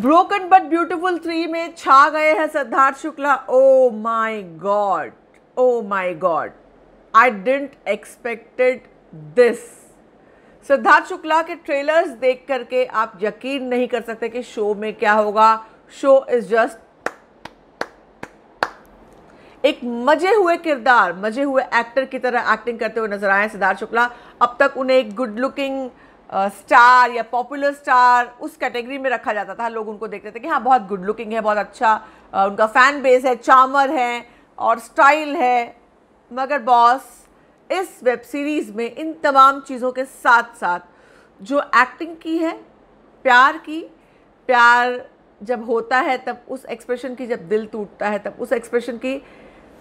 broken but beautiful three में छा गए हैं Siddharth Shukla oh my God oh my God I didn't expected this Siddharth Shukla के ट्रेलर्स देख करके आप यकीन नहीं कर सकते कि शो में क्या होगा शो इज़ जस्ट एक मजे हुए किरदार मजे हुए एक्टर की तरह एक्टिंग करते हुए नजर आए सिद्धार्थ शुक्ला अब तक उन्हें एक गुड लुकिंग स्टार या पॉपुलर स्टार उस कैटेगरी में रखा जाता था लोग उनको देखते थे कि हाँ बहुत गुड लुकिंग है बहुत अच्छा उनका फ़ैन बेस है चामर है और स्टाइल है मगर बॉस इस वेब सीरीज़ में इन तमाम चीज़ों के साथ साथ जो एक्टिंग की है प्यार की प्यार जब होता है तब उस एक्सप्रेशन की जब दिल टूटता है तब उस एक्सप्रेशन की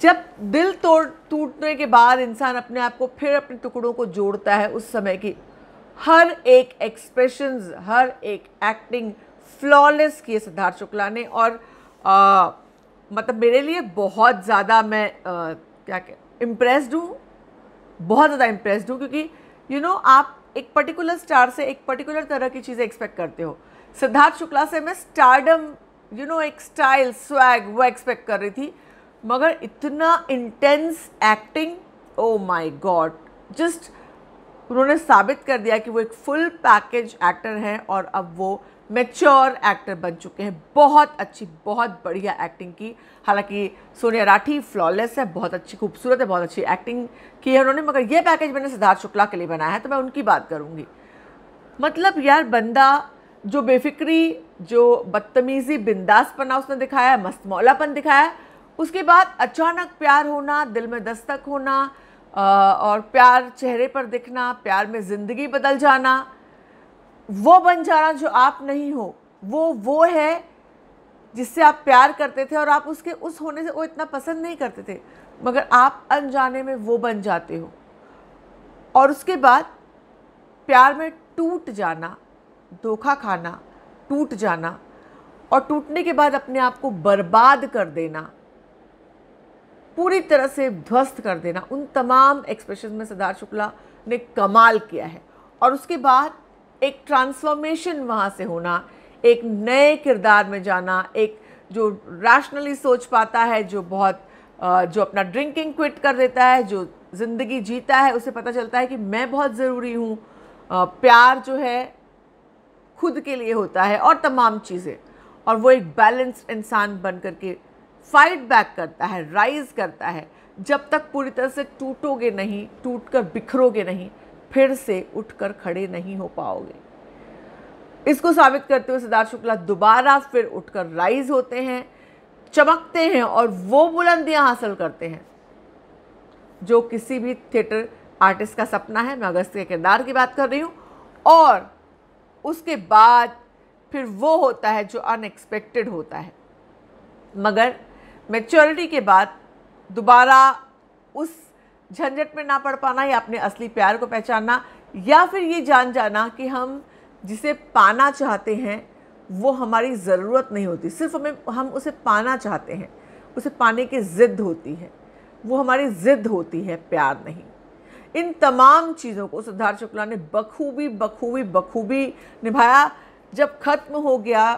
जब दिल तोड़ टूटने के बाद इंसान अपने आप को फिर अपने टुकड़ों को जोड़ता है उस समय की हर एक एक्सप्रेशन हर एक एक्टिंग फ्लॉलेस किए सिद्धार्थ शुक्ला ने और आ, मतलब मेरे लिए बहुत ज़्यादा मैं आ, क्या कह इम्प्रेस्ड हूँ बहुत ज़्यादा इम्प्रेस्ड हूँ क्योंकि यू you नो know, आप एक पर्टिकुलर स्टार से एक पर्टिकुलर तरह की चीज़ें एक्सपेक्ट करते हो सिद्धार्थ शुक्ला से मैं स्टारडम यू नो एक स्टाइल स्वैग वो एक्सपेक्ट कर रही थी मगर इतना intense acting oh my God just उन्होंने साबित कर दिया कि वो एक फुल पैकेज एक्टर हैं और अब वो मेच्योर एक्टर बन चुके हैं बहुत अच्छी बहुत बढ़िया एक्टिंग की हालांकि सोनिया राठी फ्लॉलेस है बहुत अच्छी खूबसूरत है बहुत अच्छी एक्टिंग की है उन्होंने मगर ये पैकेज मैंने सिद्धार्थ शुक्ला के लिए बनाया है तो मैं उनकी बात करूँगी मतलब यार बंदा जो बेफिक्री जो बदतमीज़ी बिंदासपना उसने दिखाया मस्त मौलापन दिखाया उसके बाद अचानक प्यार होना दिल में दस्तक होना और प्यार चेहरे पर दिखना प्यार में ज़िंदगी बदल जाना वो बन जाना जो आप नहीं हो वो वो है जिससे आप प्यार करते थे और आप उसके उस होने से वो इतना पसंद नहीं करते थे मगर आप अनजाने में वो बन जाते हो और उसके बाद प्यार में टूट जाना धोखा खाना टूट जाना और टूटने के बाद अपने आप को बर्बाद कर देना पूरी तरह से ध्वस्त कर देना उन तमाम एक्सप्रेशन में सिद्धार्थ शुक्ला ने कमाल किया है और उसके बाद एक ट्रांसफॉर्मेशन वहाँ से होना एक नए किरदार में जाना एक जो रैशनली सोच पाता है जो बहुत जो अपना ड्रिंकिंग क्विट कर देता है जो ज़िंदगी जीता है उसे पता चलता है कि मैं बहुत ज़रूरी हूँ प्यार जो है खुद के लिए होता है और तमाम चीज़ें और वो एक बैलेंस्ड इंसान बन कर के फाइट बैक करता है राइज करता है जब तक पूरी तरह से टूटोगे नहीं टूट कर बिखरोगे नहीं फिर से उठकर खड़े नहीं हो पाओगे इसको साबित करते हुए सिद्धार्थ शुक्ला दोबारा फिर उठकर राइज होते हैं चमकते हैं और वो बुलंदियां हासिल करते हैं जो किसी भी थिएटर आर्टिस्ट का सपना है मैं अगस्त के किरदार की बात कर रही हूँ और उसके बाद फिर वो होता है जो अनएक्सपेक्टेड होता है मगर मेच्योरिटी के बाद दोबारा उस झंझट में ना पड़ पाना या अपने असली प्यार को पहचानना या फिर ये जान जाना कि हम जिसे पाना चाहते हैं वो हमारी ज़रूरत नहीं होती सिर्फ हमें हम उसे पाना चाहते हैं उसे पाने की ज़िद्द होती है वो हमारी ज़िद्द होती है प्यार नहीं इन तमाम चीज़ों को सिद्धार्थ शुक्ला ने बखूबी बखूबी बखूबी निभाया जब ख़त्म हो गया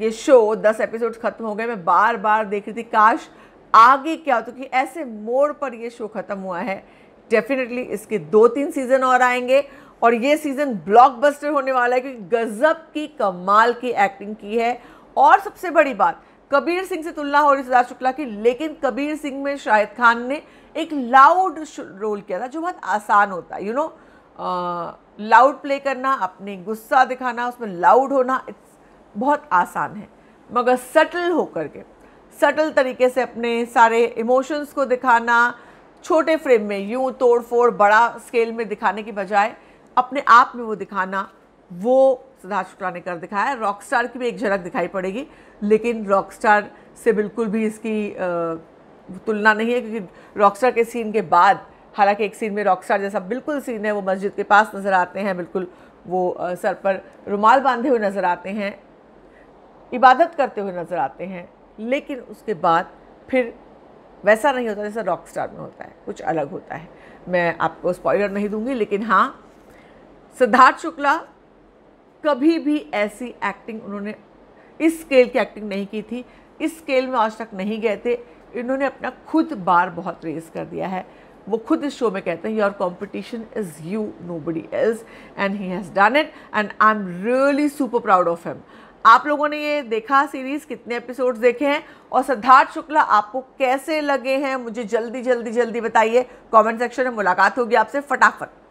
ये शो दस एपिसोड ख़त्म हो गए मैं बार बार देख रही थी काश आगे क्या होता तो कि ऐसे मोड़ पर ये शो ख़त्म हुआ है डेफिनेटली इसके दो तीन सीज़न और आएंगे और ये सीज़न ब्लॉकबस्टर होने वाला है क्योंकि गज़ब की कमाल की एक्टिंग की है और सबसे बड़ी बात कबीर सिंह से तुलना हो रही सिद्धार्थ शुक्ला की लेकिन कबीर सिंह में शाहिद खान ने एक लाउड रोल किया था जो बहुत आसान होता है यू नो लाउड प्ले करना अपने गुस्सा दिखाना उसमें लाउड होना इट्स बहुत आसान है मगर सटल होकर के सटल तरीके से अपने सारे इमोशंस को दिखाना छोटे फ्रेम में यूँ तोड़ फोड़ बड़ा स्केल में दिखाने के बजाय अपने आप में वो दिखाना वो सिद्धार्थ शुक्ला ने कर दिखाया रॉक स्टार की भी एक झलक दिखाई पड़ेगी लेकिन रॉक स्टार से बिल्कुल भी इसकी तुलना नहीं है क्योंकि रॉक स्टार के सीन के बाद हालांकि एक सीन में रॉक स्टार जैसा बिल्कुल सीन है वो मस्जिद के पास नज़र आते हैं बिल्कुल वो सर पर रुमाल बांधे हुए नज़र आते हैं इबादत करते हुए नज़र आते हैं लेकिन उसके बाद फिर वैसा नहीं होता जैसा रॉक स्टार में होता है कुछ अलग होता है मैं आपको स्पॉइलर नहीं दूंगी लेकिन हाँ सिद्धार्थ शुक्ला कभी भी ऐसी एक्टिंग उन्होंने इस स्केल की एक्टिंग नहीं की थी इस स्केल में आज तक नहीं गए थे इन्होंने अपना खुद बार बहुत रेस कर दिया है वो खुद इस शो में कहते हैं your competition is you nobody else and he has done it and I am really super proud of him आप लोगों ने ये देखा सीरीज़ कितने एपिसोड्स देखे हैं और सिद्धार्थ शुक्ला आपको कैसे लगे हैं मुझे जल्दी जल्दी जल्दी बताइए कमेंट सेक्शन में मुलाकात होगी आपसे फटाफट